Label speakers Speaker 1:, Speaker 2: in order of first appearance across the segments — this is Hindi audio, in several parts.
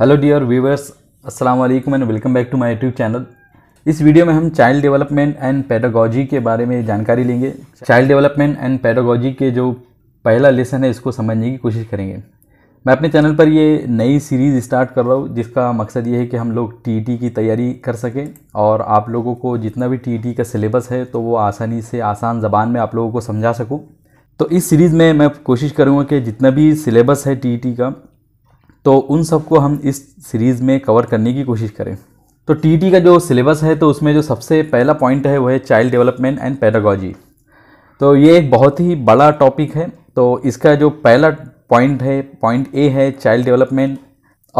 Speaker 1: हेलो डियर व्यूवर्स अस्सलाम वालेकुम and welcome back to my YouTube channel इस वीडियो में हम चाइल्ड डेवलपमेंट एंड पेडागॉजी के बारे में जानकारी लेंगे चाइल्ड डेवलपमेंट एंड पेडागॉजी के जो पहला लेसन है इसको समझने की कोशिश करेंगे मैं अपने चैनल पर ये नई सीरीज़ स्टार्ट कर रहा हूँ जिसका मकसद ये है कि हम लोग टी e की तैयारी कर सकें और आप लोगों को जितना भी टी e का सिलेबस है तो वो आसानी से आसान ज़बान में आप लोगों को समझा सकूँ तो इस सीरीज़ में मैं कोशिश करूँगा कि जितना भी सिलेबस है टी e का तो उन सबको हम इस सीरीज़ में कवर करने की कोशिश करें तो टीटी का जो सिलेबस है तो उसमें जो सबसे पहला पॉइंट है वह है चाइल्ड डेवलपमेंट एंड पैडागॉजी तो ये एक बहुत ही बड़ा टॉपिक है तो इसका जो पहला पॉइंट है पॉइंट ए है चाइल्ड डेवलपमेंट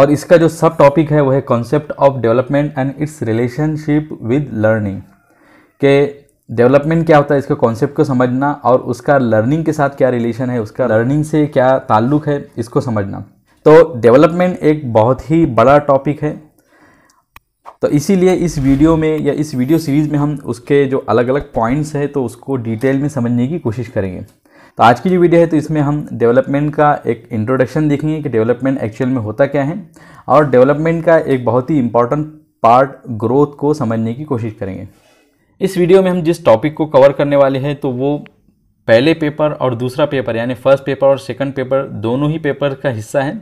Speaker 1: और इसका जो सब टॉपिक है वह है concept of development and its relationship with learning के डेवलपमेंट क्या होता है इसके कॉन्सेप्ट को समझना और उसका लर्निंग के साथ क्या रिलेशन है उसका लर्निंग से क्या ताल्लुक है इसको समझना तो डेवलपमेंट एक बहुत ही बड़ा टॉपिक है तो इसीलिए इस वीडियो में या इस वीडियो सीरीज़ में हम उसके जो अलग अलग पॉइंट्स हैं तो उसको डिटेल में समझने की कोशिश करेंगे तो आज की जो वीडियो है तो इसमें हम डेवलपमेंट का एक इंट्रोडक्शन देखेंगे कि डेवलपमेंट एक्चुअल में होता क्या है और डेवलपमेंट का एक बहुत ही इंपॉर्टेंट पार्ट ग्रोथ को समझने की कोशिश करेंगे इस वीडियो में हम जिस टॉपिक को कवर करने वाले हैं तो वो पहले पेपर और दूसरा पेपर यानी फर्स्ट पेपर और सेकंड पेपर दोनों ही पेपर का हिस्सा है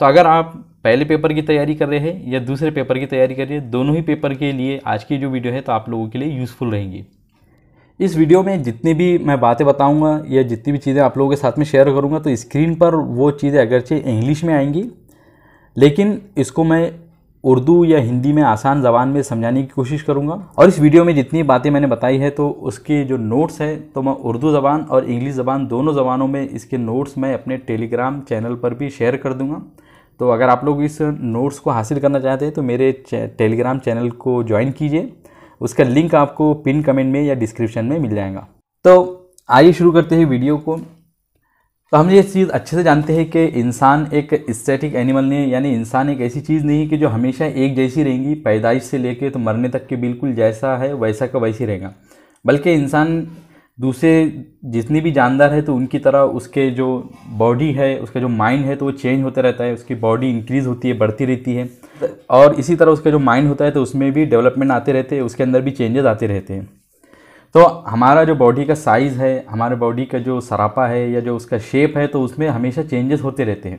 Speaker 1: तो अगर आप पहले पेपर की तैयारी कर रहे हैं या दूसरे पेपर की तैयारी कर रहे हैं दोनों ही पेपर के लिए आज की जो वीडियो है तो आप लोगों के लिए यूज़फुल रहेंगी इस वीडियो में जितनी भी मैं बातें बताऊंगा या जितनी भी चीज़ें आप लोगों के साथ में शेयर करूंगा तो स्क्रीन पर वो चीज़ें अगरचे इंग्लिश में आएंगी लेकिन इसको मैं उर्दू या हिंदी में आसान जबान में समझाने की कोशिश करूंगा और इस वीडियो में जितनी बातें मैंने बताई है तो उसके जो नोट्स हैं तो मैं उर्दू ज़बान और इंग्लिश ज़बान दोनों ज़बानों में इसके नोट्स मैं अपने टेलीग्राम चैनल पर भी शेयर कर दूँगा तो अगर आप लोग इस नोट्स को हासिल करना चाहते हैं तो मेरे टेलीग्राम चैनल को ज्वाइन कीजिए उसका लिंक आपको पिन कमेंट में या डिस्क्रिप्शन में मिल जाएगा तो आइए शुरू करते हैं वीडियो को तो हम ये चीज़ अच्छे से जानते हैं कि इंसान एक स्टैटिक एनिमल नहीं है यानी इंसान एक ऐसी चीज़ नहीं है कि जो हमेशा एक जैसी रहेंगी पैदाइश से लेके तो मरने तक के बिल्कुल जैसा है वैसा का वैसी रहेगा बल्कि इंसान दूसरे जितनी भी जानदार है तो उनकी तरह उसके जो बॉडी है उसका जो माइंड है तो वो चेंज होता रहता है उसकी बॉडी इंक्रीज़ होती है बढ़ती रहती है और इसी तरह उसका जो माइंड होता है तो उसमें भी डेवलपमेंट आते रहते हैं उसके अंदर भी चेंजेस आते रहते हैं तो हमारा जो बॉडी का साइज़ है हमारे बॉडी का जो सरापा है या जो उसका शेप है तो उसमें हमेशा चेंजेस होते रहते हैं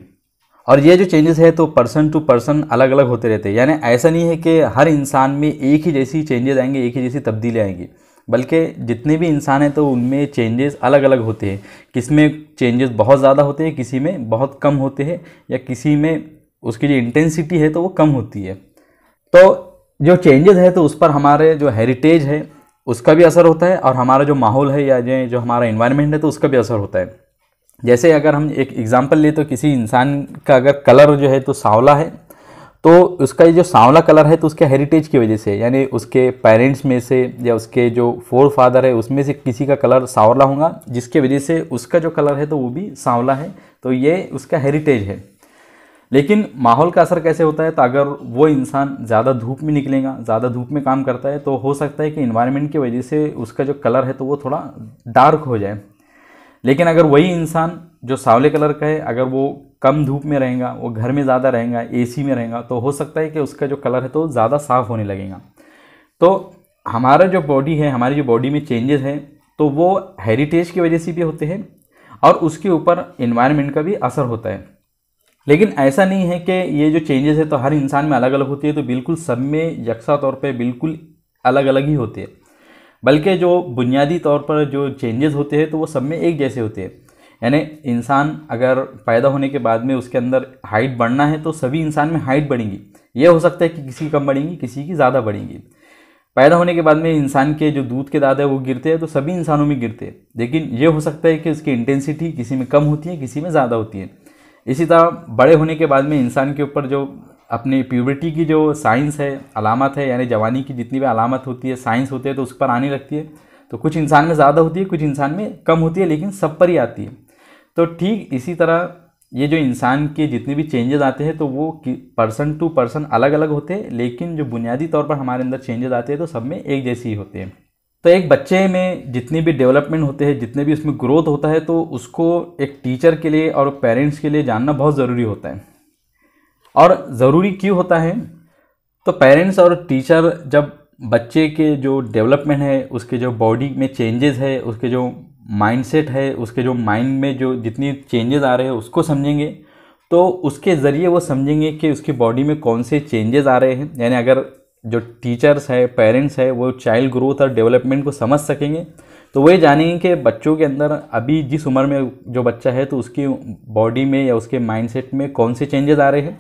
Speaker 1: और ये जो चेंजेस है तो पर्सन टू पर्सन अलग अलग होते रहते हैं यानी ऐसा नहीं है कि हर इंसान में एक ही जैसी चेंजेस आएंगे एक ही जैसी तब्दीलें आएंगी बल्कि जितने भी इंसान हैं तो उनमें चेंजेस अलग अलग होते हैं किस में चेंजेस बहुत ज़्यादा होते हैं किसी में बहुत कम होते हैं या किसी में उसकी जो इंटेंसिटी है तो वो कम होती है तो जो चेंजेस है तो उस पर हमारे जो हेरिटेज है उसका भी असर होता है और हमारा जो माहौल है या जो हमारा इन्वायरमेंट है तो उसका भी असर होता है जैसे अगर हम एक एग्ज़ाम्पल लें तो किसी इंसान का अगर कलर जो है तो सांवला है तो उसका ये जो सांवला कलर है तो उसके हेरिटेज की वजह से यानी उसके पेरेंट्स में से या उसके जो फोर फादर है उसमें से किसी का कलर सांवला होगा जिसके वजह से उसका जो कलर है तो वो भी सांवला है तो ये उसका हेरिटेज है लेकिन माहौल का असर कैसे होता है तो अगर वो इंसान ज़्यादा धूप में निकलेगा ज़्यादा धूप में काम करता है तो हो सकता है कि इन्वायरमेंट की वजह से उसका जो कलर है तो वो थोड़ा डार्क हो जाए लेकिन अगर वही इंसान जो सावले कलर का है अगर वो कम धूप में रहेगा वो घर में ज़्यादा रहेगा एसी में रहेगा तो हो सकता है कि उसका जो कलर है तो ज़्यादा साफ होने लगेगा तो हमारा जो बॉडी है हमारी जो बॉडी में चेंजेस हैं तो वो हेरिटेज की वजह से भी होते हैं और उसके ऊपर इन्वायरमेंट का भी असर होता है लेकिन ऐसा नहीं है कि ये जो चेंजेस है तो हर इंसान में अलग अलग होती है तो बिल्कुल सब में यकसा तौर पे बिल्कुल अलग अलग ही होती है बल्कि जो बुनियादी तौर पर जो चेंजेस होते हैं तो वो सब में एक जैसे होते हैं यानी इंसान अगर पैदा होने के बाद में उसके अंदर हाइट बढ़ना है तो सभी इंसान में हाइट बढ़ेंगी ये हो सकता है कि किसी की कम बढ़ेंगी किसी की ज़्यादा बढ़ेंगी पैदा होने के बाद में इंसान के जो दूध के दादा है वो गिरते हैं तो सभी इंसानों में गिरते हैं लेकिन ये हो सकता है कि उसकी इंटेंसिटी किसी में कम होती है किसी में ज़्यादा होती है इसी तरह बड़े होने के बाद में इंसान के ऊपर जो अपने प्यूबर्टी की जो साइंस है अलामत है यानी जवानी की जितनी भी अलामत होती है साइंस होते हैं तो उस पर आने लगती है तो कुछ इंसान में ज़्यादा होती है कुछ इंसान में कम होती है लेकिन सब पर ही आती है तो ठीक इसी तरह ये जो इंसान के जितने भी चेंजेस आते हैं तो वो पर्सन टू पर्सन अलग अलग होते हैं लेकिन जो बुनियादी तौर पर हमारे अंदर चेंजेस आते हैं तो सब में एक जैसे ही होते हैं तो एक बच्चे में जितने भी डेवलपमेंट होते हैं जितने भी उसमें ग्रोथ होता है तो उसको एक टीचर के लिए और पेरेंट्स के लिए जानना बहुत ज़रूरी होता है और ज़रूरी क्यों होता है तो पेरेंट्स और टीचर जब बच्चे के जो डेवलपमेंट है उसके जो बॉडी में चेंजेस है उसके जो माइंडसेट है उसके जो माइंड में जो जितनी चेंजेस आ रहे हैं उसको समझेंगे तो उसके ज़रिए वो समझेंगे कि उसकी बॉडी में कौन से चेंजेस आ रहे हैं यानी अगर जो टीचर्स है पेरेंट्स है वो चाइल्ड ग्रोथ और डेवलपमेंट को समझ सकेंगे तो वे जानेंगे कि बच्चों के अंदर अभी जिस उम्र में जो बच्चा है तो उसकी बॉडी में या उसके माइंडसेट में कौन से चेंजेस आ रहे हैं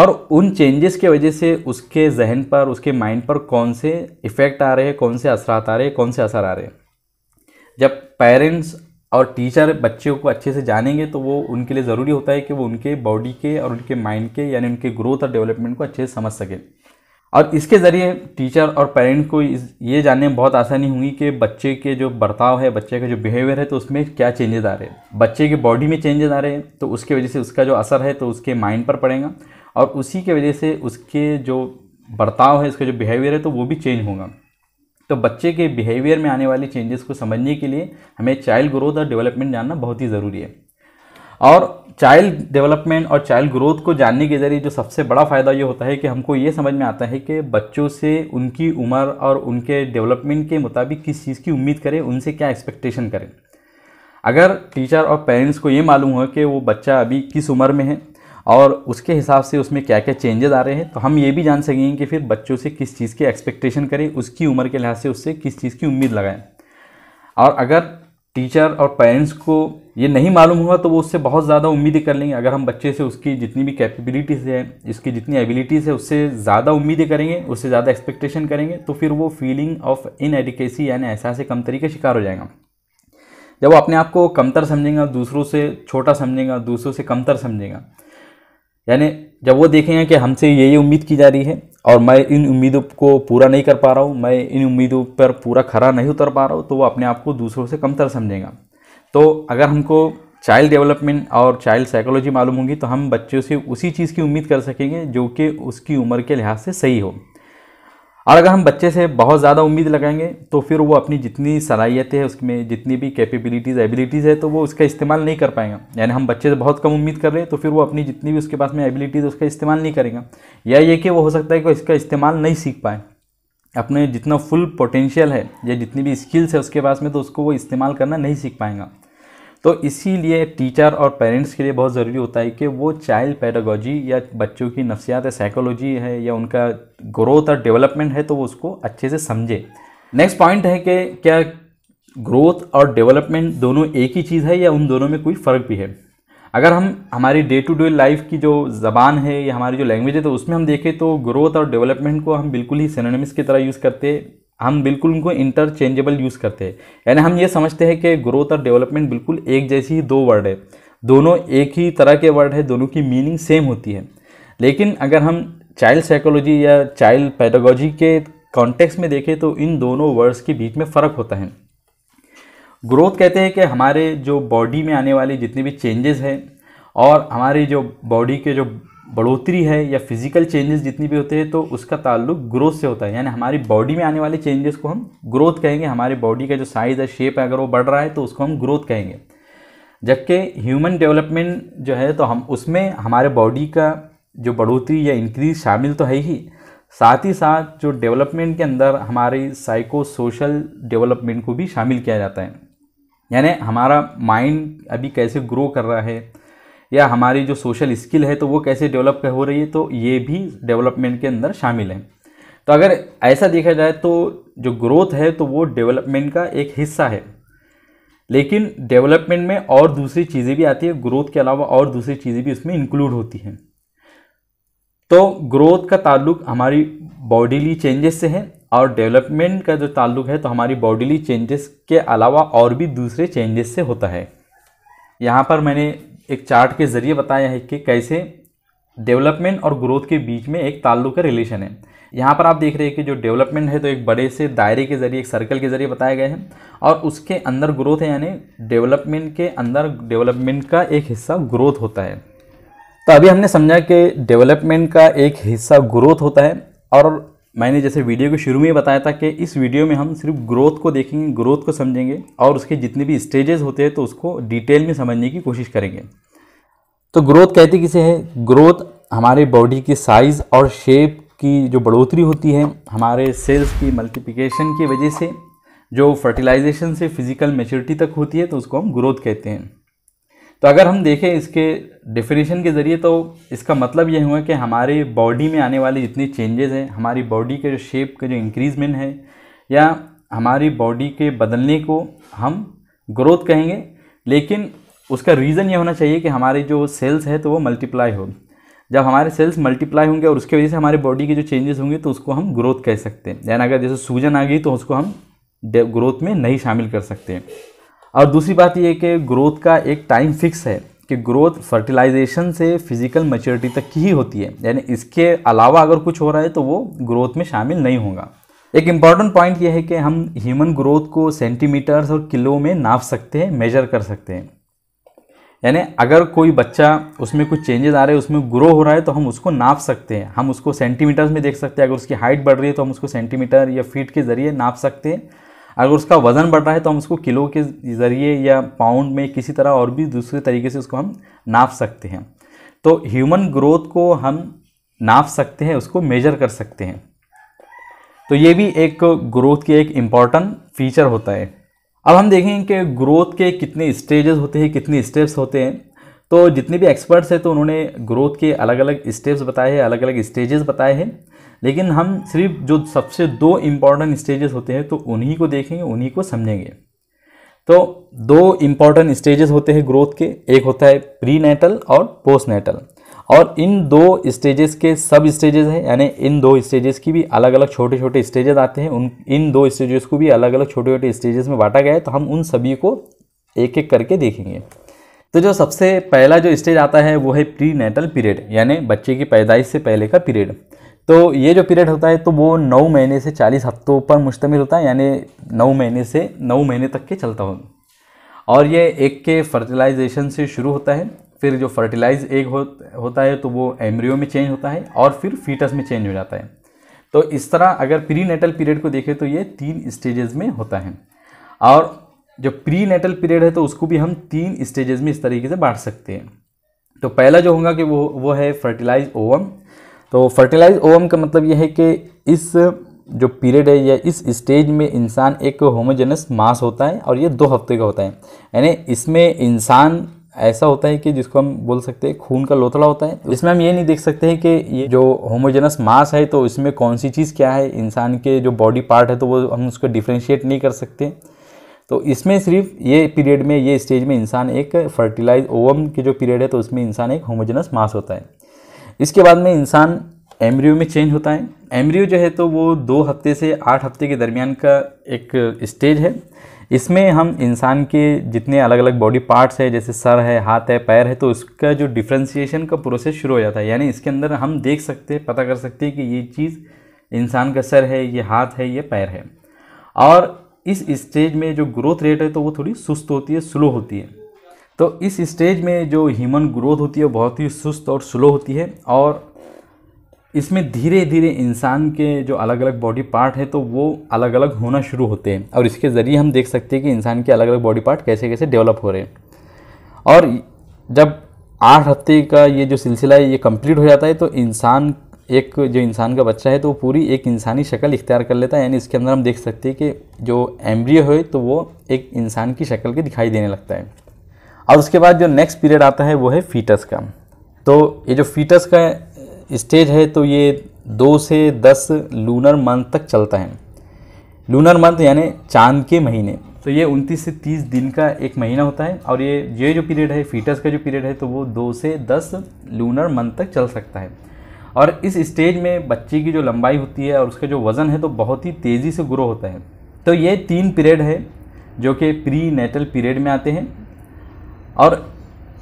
Speaker 1: और उन चेंजेस के वजह से उसके जहन पर उसके माइंड पर कौन से इफ़ेक्ट आ रहे हैं कौन से असरात आ रहे हैं कौन से असर आ रहे हैं जब पेरेंट्स और टीचर बच्चों को अच्छे से जानेंगे तो वो उनके लिए ज़रूरी होता है कि वो उनके बॉडी के और उनके माइंड के यानी उनके ग्रोथ और डेवलपमेंट को अच्छे से समझ सकें और इसके ज़रिए टीचर और पेरेंट को ये जानने में बहुत आसानी होगी कि बच्चे के जो बर्ताव है बच्चे का जो बिहेवियर है तो उसमें क्या चेंजेस आ रहे हैं बच्चे के बॉडी में चेंजेस आ रहे हैं तो उसकी वजह से उसका जो असर है तो उसके माइंड पर पड़ेगा और उसी के वजह से उसके जो बर्ताव है उसका जो बिहेवियर है तो वो भी चेंज होगा तो बच्चे के बिहेवियर में आने वाले चेंजेस को समझने के लिए हमें चाइल्ड ग्रोथ और डेवलपमेंट जानना बहुत ही ज़रूरी है और चाइल्ड डेवलपमेंट और चाइल्ड ग्रोथ को जानने के ज़रिए जो सबसे बड़ा फ़ायदा ये होता है कि हमको ये समझ में आता है कि बच्चों से उनकी उम्र और उनके डेवलपमेंट के मुताबिक किस चीज़ की उम्मीद करें उनसे क्या एक्सपेक्टेशन करें अगर टीचर और पेरेंट्स को ये मालूम हो कि वो बच्चा अभी किस उम्र में है और उसके हिसाब से उसमें क्या क्या चेंजेस आ रहे हैं तो हम ये भी जान सकेंगे कि फिर बच्चों से किस चीज़ की एक्सपेक्टेशन करें उसकी उम्र के लिहाज से उससे किस चीज़ की उम्मीद लगाएं और अगर टीचर और पेरेंट्स को ये नहीं मालूम हुआ तो वो उससे बहुत ज़्यादा उम्मीदें कर लेंगे अगर हम बच्चे से उसकी जितनी भी कैपेबिलिटीज़ है इसकी जितनी एबिलिटीज़ है उससे ज़्यादा उम्मीदें करेंगे उससे ज़्यादा एक्सपेक्टेशन करेंगे तो फिर वो फीलिंग ऑफ इन एडिकेसी यानी एहसास कम तरीके शिकार हो जाएगा जब वो अपने आप को कमतर समझेगा दूसरों से छोटा समझेगा दूसरों से कमतर समझेगा यानी जब वो देखेंगे कि हमसे ये उम्मीद की जा रही है और मैं इन उम्मीदों को पूरा नहीं कर पा रहा हूँ मैं इन उम्मीदों पर पूरा खरा नहीं उतर पा रहा हूँ तो वो अपने आप को दूसरों से कमतर समझेगा तो अगर हमको चाइल्ड डेवलपमेंट और चाइल्ड साइकोलॉजी मालूम होगी तो हम बच्चों से उसी चीज़ की उम्मीद कर सकेंगे जो कि उसकी उम्र के लिहाज से सही हो और अगर हम बच्चे से बहुत ज़्यादा उम्मीद लगाएंगे तो फिर वो अपनी जितनी सलाहियतें हैं उसमें जितनी भी कैपेबिलिटीज़ एबिलिटीज़ है तो वो उसका इस्तेमाल नहीं कर पाएगा यानी हम बच्चे से बहुत कम उम्मीद कर रहे हैं तो फिर वो अपनी जितनी भी उसके पास में एबिलिटीज़ उसका इस्तेमाल नहीं करेगा या ये कि वो हो सकता है कि इसका इस्तेमाल नहीं सीख पाए अपने जितना फुल पोटेंशियल है या जितनी भी स्किल्स है उसके पास में तो उसको वो इस्तेमाल करना नहीं सीख पाएगा तो इसीलिए टीचर और पेरेंट्स के लिए बहुत ज़रूरी होता है कि वो चाइल्ड पैडागोजी या बच्चों की नफसियात साइकोलॉजी है या उनका ग्रोथ और डेवलपमेंट है तो वो उसको अच्छे से समझे नेक्स्ट पॉइंट है कि क्या ग्रोथ और डेवलपमेंट दोनों एक ही चीज़ है या उन दोनों में कोई फ़र्क भी है अगर हम हमारी डे टू डे लाइफ की जो ज़बान है या हमारी जो लैंग्वेज है तो उसमें हम देखें तो ग्रोथ और डेवलपमेंट को हम बिल्कुल ही सिनोनिम्स की तरह यूज़ करते हम बिल्कुल उनको इंटरचेंजेबल यूज़ करते हैं यानी हम ये समझते हैं कि ग्रोथ और डेवलपमेंट बिल्कुल एक जैसी ही दो वर्ड है दोनों एक ही तरह के वर्ड है दोनों की मीनिंग सेम होती है लेकिन अगर हम चाइल्ड साइकोलॉजी या चाइल्ड पैडागोजी के कॉन्टेक्स में देखें तो इन दोनों वर्ड्स के बीच में फ़र्क होता है ग्रोथ कहते हैं कि हमारे जो बॉडी में आने वाले जितने भी चेंजेस हैं और हमारी जो बॉडी के जो बढ़ोतरी है या फिज़िकल चेंजेस जितनी भी होते हैं तो उसका ताल्लुक ग्रोथ से होता है यानी हमारी बॉडी में आने वाले चेंजेस को हम ग्रोथ कहेंगे हमारे बॉडी का जो साइज़ है शेप है अगर वो बढ़ रहा है तो उसको हम ग्रोथ कहेंगे जबकि ह्यूमन डेवलपमेंट जो है तो हम उसमें हमारे बॉडी का जो बढ़ोतरी या इंक्रीज शामिल तो है ही साथ ही साथ जो डेवलपमेंट के अंदर हमारी साइको सोशल डेवलपमेंट को भी शामिल किया जाता है यानी हमारा माइंड अभी कैसे ग्रो कर रहा है या हमारी जो सोशल स्किल है तो वो कैसे डेवलप हो रही है तो ये भी डेवलपमेंट के अंदर शामिल है तो अगर ऐसा देखा जाए तो जो ग्रोथ है तो वो डेवलपमेंट का एक हिस्सा है लेकिन डेवलपमेंट में और दूसरी चीज़ें भी आती है ग्रोथ के अलावा और दूसरी चीज़ें भी उसमें इंक्लूड होती हैं तो ग्रोथ का ताल्लुक हमारी बॉडीली चेंजेस से है और डेवलपमेंट का जो ताल्लुक है तो हमारी बॉडीली चेंजेस के अलावा और भी दूसरे चेंजेस से होता है यहाँ पर मैंने एक चार्ट के ज़रिए बताया है कि कैसे डेवलपमेंट और ग्रोथ के बीच में एक ताल्लुक का रिलेशन है यहाँ पर आप देख रहे हैं कि जो डेवलपमेंट है तो एक बड़े से दायरे के ज़रिए एक सर्कल के ज़रिए बताया गया है और उसके अंदर ग्रोथ है यानी डेवलपमेंट के अंदर डेवलपमेंट का एक हिस्सा ग्रोथ होता है तो अभी हमने समझा कि डेवलपमेंट का एक हिस्सा ग्रोथ होता है और मैंने जैसे वीडियो के शुरू में ही बताया था कि इस वीडियो में हम सिर्फ ग्रोथ को देखेंगे ग्रोथ को समझेंगे और उसके जितने भी स्टेजेस होते हैं तो उसको डिटेल में समझने की कोशिश करेंगे तो ग्रोथ कहते किसे है ग्रोथ हमारे बॉडी की साइज़ और शेप की जो बढ़ोतरी होती है हमारे सेल्स की मल्टीप्लिकेशन की वजह से जो फर्टिलाइजेशन से फिज़िकल मेच्योरिटी तक होती है तो उसको हम ग्रोथ कहते हैं तो अगर हम देखें इसके डिफिनेशन के ज़रिए तो इसका मतलब यह हुआ कि हमारे बॉडी में आने वाले जितने चेंजेस हैं हमारी बॉडी के जो शेप का जो इंक्रीजमेंट है या हमारी बॉडी के बदलने को हम ग्रोथ कहेंगे लेकिन उसका रीज़न ये होना चाहिए कि हमारे जो सेल्स है तो वो मल्टीप्लाई हो जब हमारे सेल्स मल्टीप्लाई होंगे और उसके वजह से हमारे बॉडी के जो चेंजेस होंगे तो उसको हम ग्रोथ कह सकते हैं यानी अगर जैसे सूजन आ गई तो उसको हम ग्रोथ में नहीं शामिल कर सकते हैं और दूसरी बात यह कि ग्रोथ का एक टाइम फिक्स है कि ग्रोथ फर्टिलाइजेशन से फिजिकल मेच्योरिटी तक की ही होती है यानी इसके अलावा अगर कुछ हो रहा है तो वो ग्रोथ में शामिल नहीं होगा एक इम्पॉर्टेंट पॉइंट यह है कि हम ह्यूमन ग्रोथ को सेंटीमीटर्स और किलो में नाप सकते हैं मेजर कर सकते हैं यानी अगर कोई बच्चा उसमें कुछ चेंजेस आ रहे हैं उसमें ग्रो हो रहा है तो हम उसको नाप सकते हैं हम उसको सेंटीमीटर्स में देख सकते हैं अगर उसकी हाइट बढ़ रही है तो हम उसको सेंटीमीटर या फीट के ज़रिए नाप सकते हैं अगर उसका वज़न बढ़ रहा है तो हम उसको किलो के ज़रिए या पाउंड में किसी तरह और भी दूसरे तरीके से उसको हम नाप सकते हैं तो ह्यूमन ग्रोथ को हम नाप सकते हैं उसको मेजर कर सकते हैं तो ये भी एक ग्रोथ की एक इम्पॉर्टेंट फीचर होता है अब हम देखें कि ग्रोथ के कितने स्टेजेस होते हैं कितने स्टेप्स होते हैं तो जितने भी एक्सपर्ट्स हैं तो उन्होंने ग्रोथ के अलग अलग स्टेप्स बताए हैं अलग अलग स्टेजेस बताए हैं लेकिन हम सिर्फ जो सबसे दो इम्पॉर्टेंट स्टेजेस होते हैं तो उन्हीं को देखेंगे उन्हीं को समझेंगे तो दो इम्पॉर्टेंट स्टेजेस होते हैं ग्रोथ के एक होता है प्री नेटल और पोस्ट नेटल और इन दो स्टेजेस के सब स्टेजेस हैं यानी इन दो स्टेजेस की भी अलग अलग छोटे छोटे स्टेजेस आते हैं उन इन दो स्टेजेस को भी अलग अलग छोटे छोटे स्टेजेस में बांटा गया है तो हम उन सभी को एक एक करके देखेंगे तो जो सबसे पहला जो स्टेज आता है वो है प्री नेटल पीरियड यानी बच्चे की पैदाइश से पहले का पीरियड तो ये जो पीरियड होता है तो वो नौ महीने से चालीस हफ्तों पर मुश्तमिल होता है यानी नौ महीने से नौ महीने तक के चलता हो और ये एक के फर्टिलाइजेशन से शुरू होता है फिर जो फर्टिलाइज एग हो, होता है तो वो एम्ब्रियो में चेंज होता है और फिर फीटस में चेंज हो जाता है तो इस तरह अगर प्री नेटल पीरियड को देखें तो ये तीन स्टेजेस में होता है और जो प्री नेटल पीरियड है तो उसको भी हम तीन स्टेजेस में इस तरीके से बांट सकते हैं तो पहला जो होगा कि वो वो है फर्टिलाइज ओवम तो फर्टिलाइज ओवम का मतलब यह है कि इस जो पीरियड है या इस स्टेज में इंसान एक होमोजेनस मास होता है और ये दो हफ्ते का होता है यानी इसमें इंसान ऐसा होता है कि जिसको हम बोल सकते हैं खून का लोथड़ा होता है इसमें हम ये नहीं देख सकते हैं कि ये जो होमोजेनस मास है तो इसमें कौन सी चीज़ क्या है इंसान के जो बॉडी पार्ट है तो वो हम उसको डिफ्रेंशिएट नहीं कर सकते तो इसमें सिर्फ ये पीरियड में ये स्टेज में इंसान एक फर्टिलाइज ओवम के जो पीरियड है तो उसमें इंसान एक होमोजेनस मास होता है इसके बाद में इंसान एम्ब्रियो में चेंज होता है एम्ब्रियो जो है तो वो दो हफ्ते से आठ हफ्ते के दरमियान का एक स्टेज है इसमें हम इंसान के जितने अलग अलग बॉडी पार्ट्स है जैसे सर है हाथ है पैर है तो उसका जो डिफ्रेंसीशन का प्रोसेस शुरू हो जाता है यानी इसके अंदर हम देख सकते हैं पता कर सकते हैं कि ये चीज़ इंसान का सर है ये हाथ है ये पैर है और इस स्टेज में जो ग्रोथ रेट है तो वो थोड़ी सुस्त होती है स्लो होती है तो इस स्टेज में जो ह्यूमन ग्रोथ होती है बहुत ही सुस्त और स्लो होती है और इसमें धीरे धीरे इंसान के जो अलग अलग बॉडी पार्ट है तो वो अलग अलग होना शुरू होते हैं और इसके ज़रिए हम देख सकते हैं कि इंसान के अलग अलग बॉडी पार्ट कैसे कैसे डेवलप हो रहे हैं और जब आठ हफ्ते का ये जो सिलसिला है ये कंप्लीट हो जाता है तो इंसान एक जो इंसान का बच्चा है तो वो पूरी एक इंसानी शक्ल इख्तियार कर लेता है यानी इसके अंदर हम देख सकते हैं कि जो एम्ब्रियो है तो वो एक इंसान की शक्ल के दिखाई देने लगता है और उसके बाद जो नेक्स्ट पीरियड आता है वो है फीटस का तो ये जो फीटस का स्टेज है तो ये दो से दस लूनर मंथ तक चलता है लूनर मंथ यानी चांद के महीने तो ये 29 से 30 दिन का एक महीना होता है और ये ये जो पीरियड है फीटस का जो पीरियड है तो वो दो से दस लूनर मंथ तक चल सकता है और इस स्टेज में बच्चे की जो लंबाई होती है और उसका जो वज़न है तो बहुत ही तेज़ी से ग्रो होता है तो ये तीन पीरियड है जो कि प्री नेटल पीरियड में आते हैं और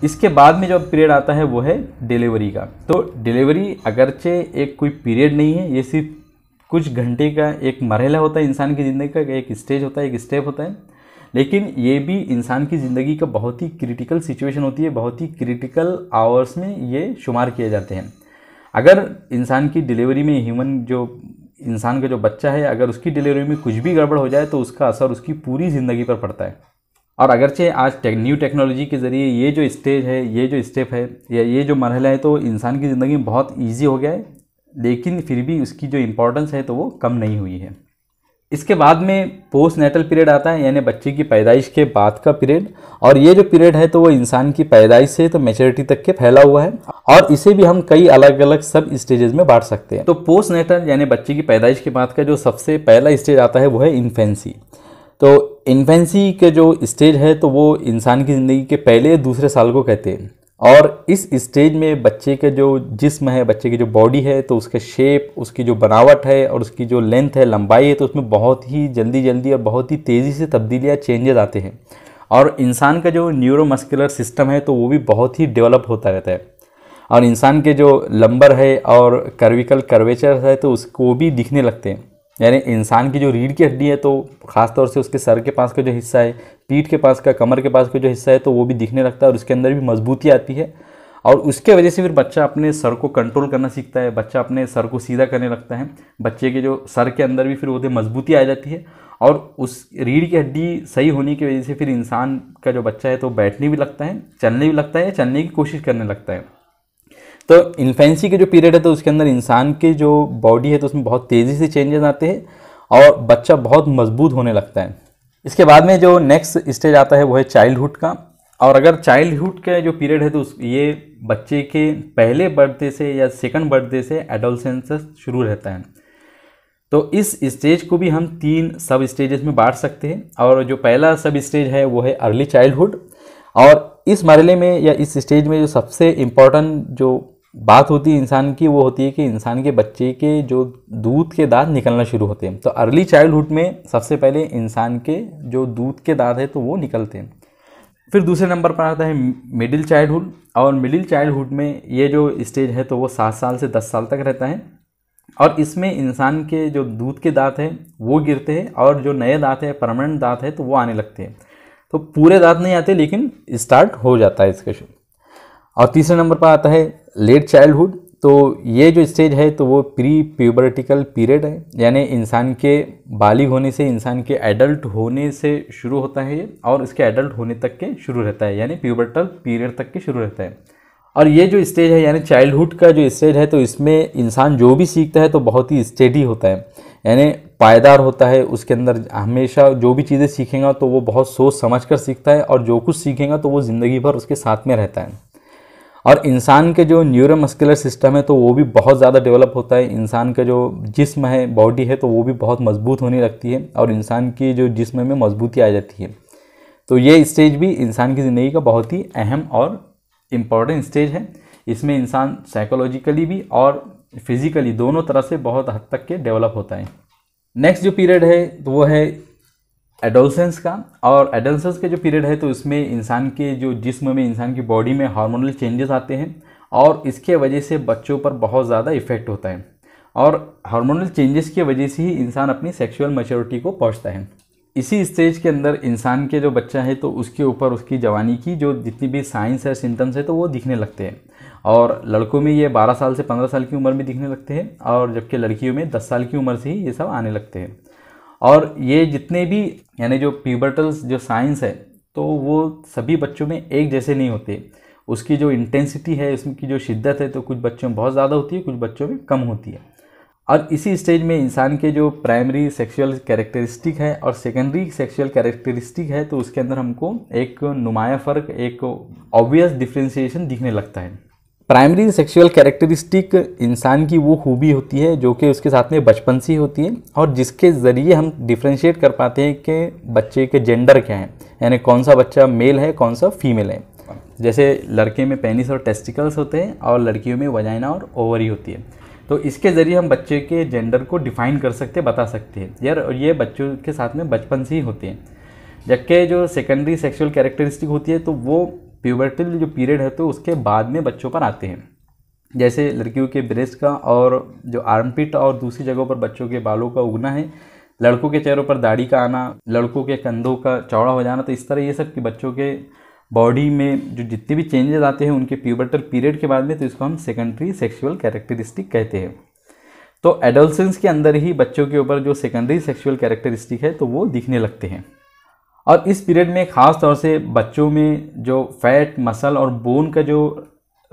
Speaker 1: इसके बाद में जो पीरियड आता है वो है डिलीवरी का तो डिलीवरी अगरचे एक कोई पीरियड नहीं है ये सिर्फ कुछ घंटे का एक मरहला होता है इंसान की ज़िंदगी का एक स्टेज होता है एक स्टेप होता है लेकिन ये भी इंसान की ज़िंदगी का बहुत ही क्रिटिकल सिचुएशन होती है बहुत ही क्रिटिकल आवर्स में ये शुमार किए जाते हैं अगर इंसान की डिलीवरी में ह्यूमन जो इंसान का जो बच्चा है अगर उसकी डिलीवरी में कुछ भी गड़बड़ हो जाए तो उसका असर उसकी पूरी ज़िंदगी पर पड़ता है और अगरचे आज टेक, न्यू टेक्नोलॉजी के ज़रिए ये जो स्टेज है ये जो स्टेप है या ये जो मरहला है तो इंसान की ज़िंदगी में बहुत ईजी हो गया है लेकिन फिर भी उसकी जो इम्पोर्टेंस है तो वो कम नहीं हुई है इसके बाद में पोस्ट नेटल पीरियड आता है यानी बच्चे की पैदाइश के बाद का पीरियड और ये जो पीरियड है तो वो इंसान की पैदाइश से तो मेचोरिटी तक के फैला हुआ है और इसे भी हम कई अलग अलग सब स्टेजेस में बांट सकते हैं तो पोस्ट नेटल यानी बच्चे की पैदाइश के बाद का जो सबसे पहला स्टेज आता है वो है इन्फेंसी तो इन्फेंसी के जो स्टेज है तो वो इंसान की ज़िंदगी के पहले दूसरे साल को कहते हैं और इस स्टेज में बच्चे के जो जिस्म है बच्चे की जो बॉडी है तो उसके शेप उसकी जो बनावट है और उसकी जो लेंथ है लंबाई है तो उसमें बहुत ही जल्दी जल्दी और बहुत ही तेज़ी से तब्दीलियाँ चेंजेस आते हैं और इंसान का जो न्यूरोमस्कुलर सिस्टम है तो वो भी बहुत ही डेवलप होता रहता है और इंसान के जो लंबर है और कर्विकल कर्वेचर है तो उसको भी दिखने लगते हैं यानी इंसान की जो रीढ़ की हड्डी है तो ख़ासतौर से उसके सर के पास का जो हिस्सा है पीठ के पास का कमर के पास का जो हिस्सा है तो वो भी दिखने लगता है और उसके अंदर भी मजबूती आती है और उसके वजह से फिर बच्चा अपने सर को कंट्रोल करना सीखता है बच्चा अपने सर को सीधा करने लगता है बच्चे के जो सर के अंदर भी फिर वो मजबूती आ जाती है और उस रीढ़ की हड्डी सही होने की वजह से फिर इंसान का जो बच्चा है तो बैठने भी लगता है चलने भी लगता है या चलने की कोशिश करने लगता है तो इन्फेंसी के जो पीरियड है तो उसके अंदर इंसान के जो बॉडी है तो उसमें बहुत तेज़ी से चेंजेस आते हैं और बच्चा बहुत मजबूत होने लगता है इसके बाद में जो नेक्स्ट स्टेज आता है वो है चाइल्डहुड का और अगर चाइल्डहुड का जो पीरियड है तो उस ये बच्चे के पहले बर्थडे से या सेकंड बर्थडे से एडोलसेंस शुरू रहता है तो इस स्टेज को भी हम तीन सब स्टेजेस में बांट सकते हैं और जो पहला सब स्टेज है वो है अर्ली चाइल्डहुड और इस मरले में या इस स्टेज में जो सबसे इम्पोर्टेंट जो बात होती है इंसान की वो होती है कि इंसान के बच्चे के जो दूध के दांत निकलना शुरू होते हैं तो अर्ली चाइल्डहुड में सबसे पहले इंसान के जो दूध के दांत है तो वो निकलते हैं फिर दूसरे नंबर पर आता है मिडिल चाइल्डहुड और मिडिल चाइल्डहुड में ये जो स्टेज है तो वो सात साल से दस साल तक रहता है और इसमें इंसान के जो दूध के दांत हैं वो गिरते हैं और जो नए दांत हैं परमानेंट दांत है तो वो आने लगते हैं तो पूरे दांत नहीं आते लेकिन स्टार्ट हो जाता है इसका शुरू और तीसरे नंबर पर आता है लेट चाइल्डहुड तो ये जो स्टेज है तो वो प्री प्यूबर्टिकल पीरियड है यानी इंसान के बालिग होने से इंसान के एडल्ट होने से शुरू होता है ये और इसके एडल्ट होने तक के शुरू रहता है यानी प्यूबर्टल पीरियड तक के शुरू रहता है और ये जो स्टेज है यानी चाइल्डहुड का जो स्टेज है तो इसमें इंसान जो भी सीखता है तो बहुत ही स्टेडी होता है यानी पायदार होता है उसके अंदर हमेशा जो भी चीज़ें सीखेगा तो वो बहुत सोच समझ कर सीखता है और जो कुछ सीखेगा तो वो ज़िंदगी भर उसके साथ में रहता है और इंसान के जो न्यूरो मस्कुलर सिस्टम है तो वो भी बहुत ज़्यादा डेवलप होता है इंसान का जो जिस्म है बॉडी है तो वो भी बहुत मजबूत होने लगती है और इंसान की जो जिस्म में मजबूती आ जाती है तो ये स्टेज भी इंसान की ज़िंदगी का बहुत ही अहम और इम्पॉर्टेंट स्टेज है इसमें इंसान साइकोलॉजिकली भी और फिज़िकली दोनों तरह से बहुत हद तक के डेवलप होता है नेक्स्ट जो पीरियड है तो वो है एडोलसेंस का और एडोलसेंस के जो पीरियड है तो इसमें इंसान के जो जिस्म में इंसान की बॉडी में हार्मोनल चेंजेस आते हैं और इसके वजह से बच्चों पर बहुत ज़्यादा इफ़ेक्ट होता है और हार्मोनल चेंजेस की वजह से ही इंसान अपनी सेक्सुअल मेच्योरिटी को पहुँचता है इसी स्टेज के अंदर इंसान के जो बच्चा है तो उसके ऊपर उसकी जवानी की जो जितनी भी साइंस है सिम्टम्स है तो वो दिखने लगते हैं और लड़कों में ये 12 साल से 15 साल की उम्र में दिखने लगते हैं और जबकि लड़कियों में 10 साल की उम्र से ही ये सब आने लगते हैं और ये जितने भी यानी जो प्यूबर्टल्स जो साइंस है तो वो सभी बच्चों में एक जैसे नहीं होते उसकी जो इंटेंसिटी है उसकी जो शिद्दत है तो कुछ बच्चों में बहुत ज़्यादा होती है कुछ बच्चों में कम होती है और इसी स्टेज में इंसान के जो प्राइमरी सेक्सुअल कैरेक्टरिस्टिक है और सेकेंडरी सेक्सुअल कैरेक्टरिस्टिक है तो उसके अंदर हमको एक नुमाया फ़र्क एक ऑब्वियस डिफ्रेंसीशन दिखने लगता है प्राइमरी सेक्सुअल कैरेक्टरिस्टिक इंसान की वो खूबी होती है जो कि उसके साथ में बचपन सी होती है और जिसके ज़रिए हम डिफ्रेंशिएट कर पाते हैं कि बच्चे के जेंडर क्या हैं यानी कौन सा बच्चा मेल है कौन सा फीमेल है जैसे लड़के में पेनिस और टेस्टिकल्स होते हैं और लड़कियों में वजाइना और ओवरी होती है तो इसके ज़रिए हम बच्चे के जेंडर को डिफ़ाइन कर सकते बता सकते हैं यार और ये बच्चों के साथ में बचपन से ही होते हैं जबकि जो सेकेंडरी सेक्सुअल कैरेक्टरिस्टिक होती है तो वो प्यूबर्टल जो पीरियड है तो उसके बाद में बच्चों पर आते हैं जैसे लड़कियों के ब्रेस्ट का और जो आर्मपिट और दूसरी जगहों पर बच्चों के बालों का उगना है लड़कों के चेहरों पर दाढ़ी का आना लड़कों के कंधों का चौड़ा हो जाना तो इस तरह ये सब कि बच्चों के बॉडी में जो जितने भी चेंजेस आते हैं उनके प्यूबर्टल पीरियड के बाद में तो इसको हम सेकेंडरी सेक्सुअल कैरेक्टरिस्टिक कहते हैं तो एडोलसेंस के अंदर ही बच्चों के ऊपर जो सेकेंडरी सेक्सुअल कैरेक्टरिस्टिक है तो वो दिखने लगते हैं और इस पीरियड में ख़ास तौर से बच्चों में जो फैट मसल और बोन का जो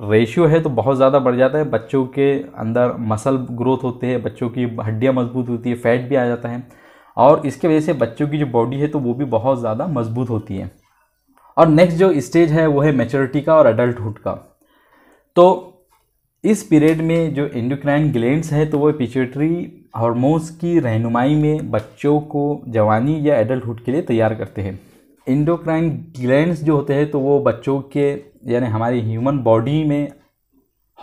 Speaker 1: रेशियो है तो बहुत ज़्यादा बढ़ जाता है बच्चों के अंदर मसल ग्रोथ होते हैं बच्चों की हड्डियाँ मजबूत होती है फैट भी आ जाता है और इसके वजह से बच्चों की जो बॉडी है तो वो भी बहुत ज़्यादा मजबूत होती है और नेक्स्ट जो स्टेज है वो है मेचोरिटी का और अडल्टहुड का तो इस पीरियड में जो इंडोक्राइन ग्लैंड्स है तो वो पिचुएटरी हॉर्मोन्स की रहनुमाई में बच्चों को जवानी या एडल्टहुड के लिए तैयार करते हैं इंडोक्राइन ग्लैंड्स जो होते हैं तो वो बच्चों के यानी हमारी ह्यूमन बॉडी में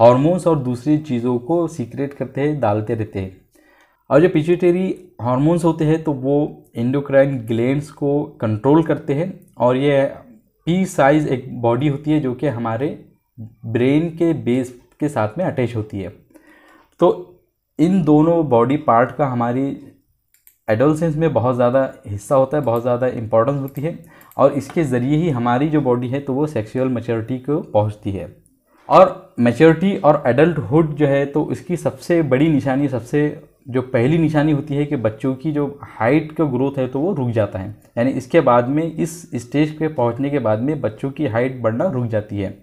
Speaker 1: हॉर्मोन्स और दूसरी चीज़ों को सीक्रेट करते हैं डालते रहते हैं और जो पिचुएटरी हॉर्मोन्स होते हैं तो वो इंडोक्राइन ग्लैंड्स को कंट्रोल करते हैं और ये पी साइज़ एक बॉडी होती है जो कि हमारे ब्रेन के बेस के साथ में अटैच होती है तो इन दोनों बॉडी पार्ट का हमारी एडोलसेंस में बहुत ज़्यादा हिस्सा होता है बहुत ज़्यादा इम्पोर्टेंस होती है और इसके ज़रिए ही हमारी जो बॉडी है तो वो सेक्सुअल मेच्योरिटी को पहुंचती है और मेच्योरिटी और एडल्टुड जो है तो इसकी सबसे बड़ी निशानी सबसे जो पहली निशानी होती है कि बच्चों की जो हाइट का ग्रोथ है तो वो रुक जाता है यानी इसके बाद में इस स्टेज पे पहुंचने के बाद में बच्चों की हाइट बढ़ना रुक जाती है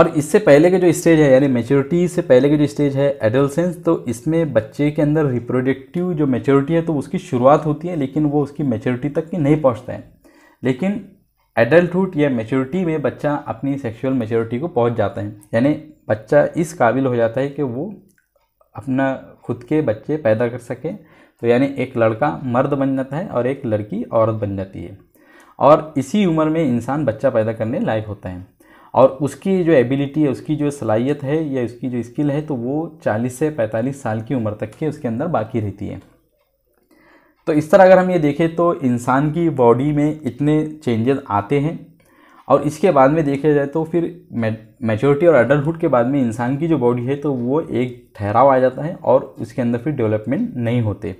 Speaker 1: और इससे पहले के जो स्टेज है यानी मेच्योरिटी से पहले के जो स्टेज है एडल्सेंस तो इसमें बच्चे के अंदर रिप्रोडक्टिव जो मेच्योरिटी है तो उसकी शुरुआत होती है लेकिन वो उसकी मेच्योरिटी तक की नहीं पहुँचता है लेकिन एडल्टहुड या मेच्योरिटी में बच्चा अपनी सेक्सुअल मेच्योरिटी को पहुँच जाता है यानी बच्चा इस काबिल हो जाता है कि वो अपना खुद के बच्चे पैदा कर सके तो यानी एक लड़का मर्द बन जाता है और एक लड़की औरत बन जाती है और इसी उम्र में इंसान बच्चा पैदा करने लायक होता है और उसकी जो एबिलिटी है उसकी जो सलाहियत है या उसकी जो स्किल है तो वो 40 से 45 साल की उम्र तक के उसके अंदर बाकी रहती है तो इस तरह अगर हम ये देखें तो इंसान की बॉडी में इतने चेंजेस आते हैं और इसके बाद में देखा जाए तो फिर मेचोरिटी और अडल्टहुड के बाद में इंसान की जो बॉडी है तो वो एक ठहराव आ जाता है और उसके अंदर फिर डेवलपमेंट नहीं होते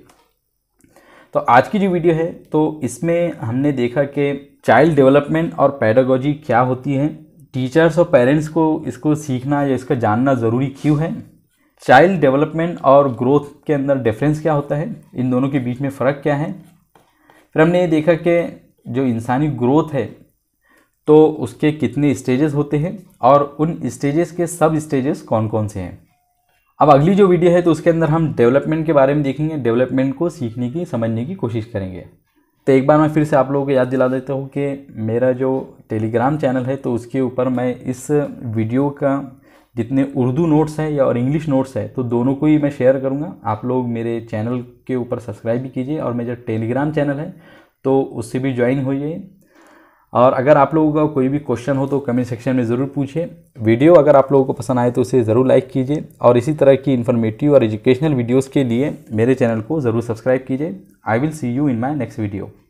Speaker 1: तो आज की जो वीडियो है तो इसमें हमने देखा कि चाइल्ड डेवलपमेंट और पैडागोजी क्या होती है टीचर्स और पेरेंट्स को इसको सीखना या इसका जानना ज़रूरी क्यों है चाइल्ड डेवलपमेंट और ग्रोथ के अंदर डिफरेंस क्या होता है इन दोनों के बीच में फ़र्क क्या है फिर हमने ये देखा कि जो इंसानी ग्रोथ है तो उसके कितने स्टेजेस होते हैं और उन स्टेजेस के सब स्टेजेस कौन कौन से हैं अब अगली जो वीडियो है तो उसके अंदर हम डेवलपमेंट के बारे में देखेंगे डेवलपमेंट को सीखने की समझने की कोशिश करेंगे तो एक बार मैं फिर से आप लोगों को याद दिला देता हूँ कि मेरा जो टेलीग्राम चैनल है तो उसके ऊपर मैं इस वीडियो का जितने उर्दू नोट्स हैं या और इंग्लिश नोट्स हैं तो दोनों को ही मैं शेयर करूँगा आप लोग मेरे चैनल के ऊपर सब्सक्राइब भी कीजिए और मेरा टेलीग्राम चैनल है तो उससे भी ज्वाइन हो जाइए और अगर आप लोगों का कोई भी क्वेश्चन हो तो कमेंट सेक्शन में ज़रूर पूछे वीडियो अगर आप लोगों को पसंद आए तो उसे ज़रूर लाइक कीजिए और इसी तरह की इन्फॉर्मेटिव और एजुकेशनल वीडियोज़ के लिए मेरे चैनल को ज़रूर सब्सक्राइब कीजिए I will see you in my next video